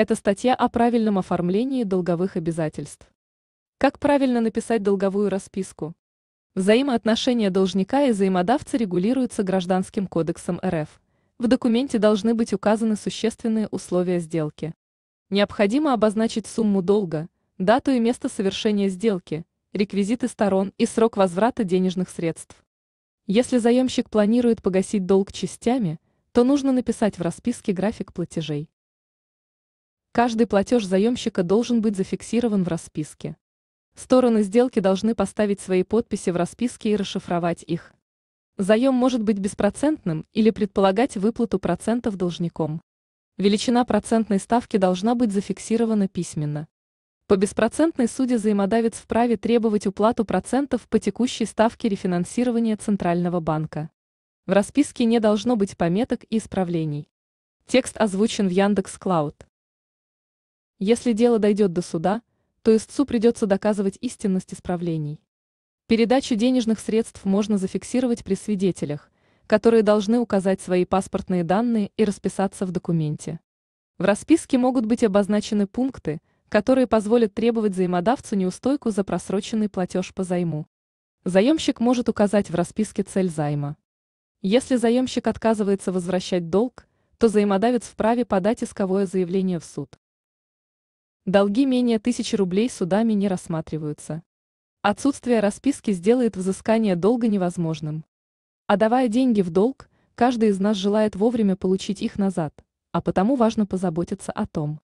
Это статья о правильном оформлении долговых обязательств. Как правильно написать долговую расписку? Взаимоотношения должника и взаимодавца регулируются Гражданским кодексом РФ. В документе должны быть указаны существенные условия сделки. Необходимо обозначить сумму долга, дату и место совершения сделки, реквизиты сторон и срок возврата денежных средств. Если заемщик планирует погасить долг частями, то нужно написать в расписке график платежей. Каждый платеж заемщика должен быть зафиксирован в расписке. Стороны сделки должны поставить свои подписи в расписке и расшифровать их. Заем может быть беспроцентным или предполагать выплату процентов должником. Величина процентной ставки должна быть зафиксирована письменно. По беспроцентной суде взаимодавец вправе требовать уплату процентов по текущей ставке рефинансирования Центрального банка. В расписке не должно быть пометок и исправлений. Текст озвучен в Яндекс.Клауд. Если дело дойдет до суда, то истцу придется доказывать истинность исправлений. Передачу денежных средств можно зафиксировать при свидетелях, которые должны указать свои паспортные данные и расписаться в документе. В расписке могут быть обозначены пункты, которые позволят требовать заимодавцу неустойку за просроченный платеж по займу. Заемщик может указать в расписке цель займа. Если заемщик отказывается возвращать долг, то заимодавец вправе подать исковое заявление в суд. Долги менее тысячи рублей судами не рассматриваются. Отсутствие расписки сделает взыскание долга невозможным. А давая деньги в долг, каждый из нас желает вовремя получить их назад, а потому важно позаботиться о том,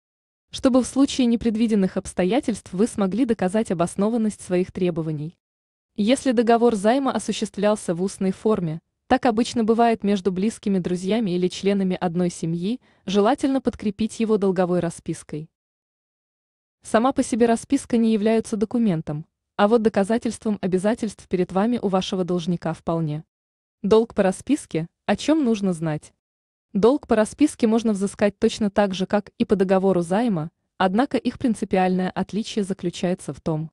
чтобы в случае непредвиденных обстоятельств вы смогли доказать обоснованность своих требований. Если договор займа осуществлялся в устной форме, так обычно бывает между близкими друзьями или членами одной семьи, желательно подкрепить его долговой распиской. Сама по себе расписка не является документом, а вот доказательством обязательств перед вами у вашего должника вполне. Долг по расписке, о чем нужно знать. Долг по расписке можно взыскать точно так же, как и по договору займа, однако их принципиальное отличие заключается в том,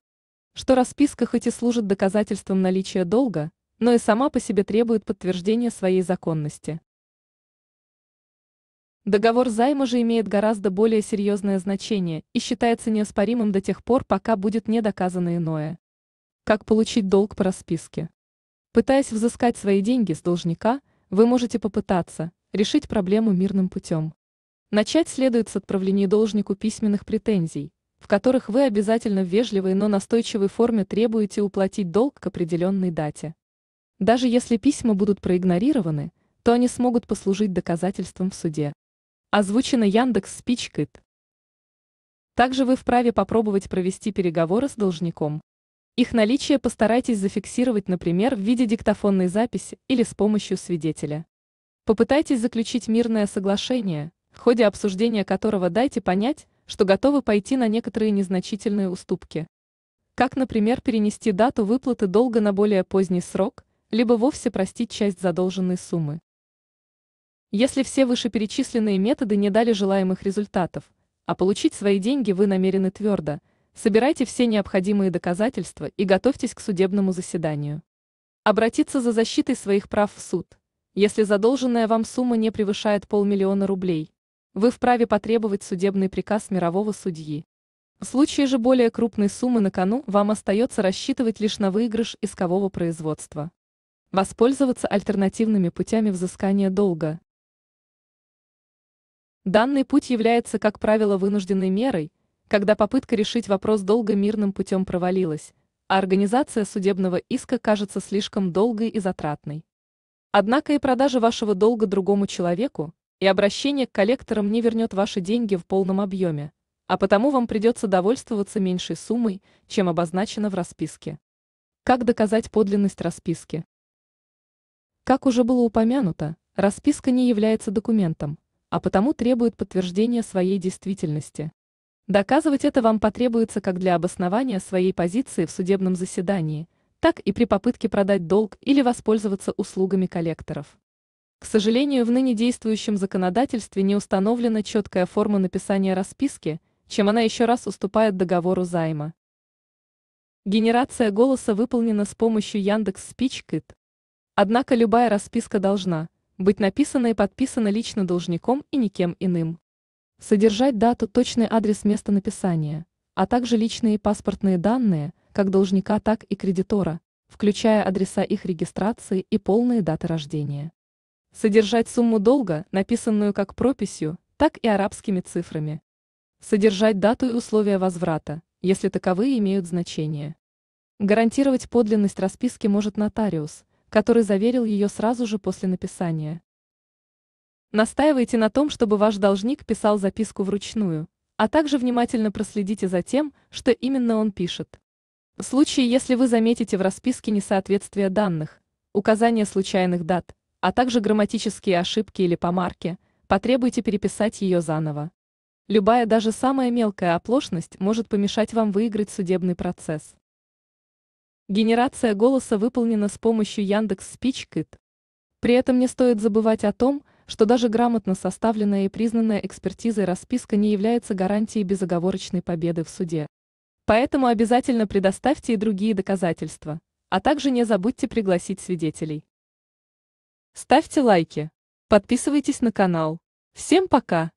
что расписка хоть и служит доказательством наличия долга, но и сама по себе требует подтверждения своей законности. Договор займа же имеет гораздо более серьезное значение и считается неоспоримым до тех пор, пока будет не доказано иное. Как получить долг по расписке? Пытаясь взыскать свои деньги с должника, вы можете попытаться решить проблему мирным путем. Начать следует с отправления должнику письменных претензий, в которых вы обязательно в вежливой, но настойчивой форме требуете уплатить долг к определенной дате. Даже если письма будут проигнорированы, то они смогут послужить доказательством в суде. Озвучено Яндекс Спичкит. Также вы вправе попробовать провести переговоры с должником. Их наличие постарайтесь зафиксировать, например, в виде диктофонной записи или с помощью свидетеля. Попытайтесь заключить мирное соглашение, в ходе обсуждения которого дайте понять, что готовы пойти на некоторые незначительные уступки. Как, например, перенести дату выплаты долга на более поздний срок, либо вовсе простить часть задолженной суммы. Если все вышеперечисленные методы не дали желаемых результатов, а получить свои деньги вы намерены твердо, собирайте все необходимые доказательства и готовьтесь к судебному заседанию. Обратиться за защитой своих прав в суд, если задолженная вам сумма не превышает полмиллиона рублей. Вы вправе потребовать судебный приказ мирового судьи. В случае же более крупной суммы на кону вам остается рассчитывать лишь на выигрыш искового производства. Воспользоваться альтернативными путями взыскания долга – Данный путь является, как правило, вынужденной мерой, когда попытка решить вопрос долго мирным путем провалилась, а организация судебного иска кажется слишком долгой и затратной. Однако и продажа вашего долга другому человеку, и обращение к коллекторам не вернет ваши деньги в полном объеме, а потому вам придется довольствоваться меньшей суммой, чем обозначено в расписке. Как доказать подлинность расписки? Как уже было упомянуто, расписка не является документом, а потому требует подтверждения своей действительности. Доказывать это вам потребуется как для обоснования своей позиции в судебном заседании, так и при попытке продать долг или воспользоваться услугами коллекторов. К сожалению, в ныне действующем законодательстве не установлена четкая форма написания расписки, чем она еще раз уступает договору займа. Генерация голоса выполнена с помощью Яндекс Спичкит. Однако любая расписка должна быть написано и подписано лично должником и никем иным. Содержать дату, точный адрес места написания, а также личные и паспортные данные, как должника, так и кредитора, включая адреса их регистрации и полные даты рождения. Содержать сумму долга, написанную как прописью, так и арабскими цифрами. Содержать дату и условия возврата, если таковые имеют значение. Гарантировать подлинность расписки может нотариус – который заверил ее сразу же после написания. Настаивайте на том, чтобы ваш должник писал записку вручную, а также внимательно проследите за тем, что именно он пишет. В случае, если вы заметите в расписке несоответствие данных, указание случайных дат, а также грамматические ошибки или помарки, потребуйте переписать ее заново. Любая даже самая мелкая оплошность может помешать вам выиграть судебный процесс. Генерация голоса выполнена с помощью Яндекс Спичкит. При этом не стоит забывать о том, что даже грамотно составленная и признанная экспертизой расписка не является гарантией безоговорочной победы в суде. Поэтому обязательно предоставьте и другие доказательства, а также не забудьте пригласить свидетелей. Ставьте лайки, подписывайтесь на канал. Всем пока!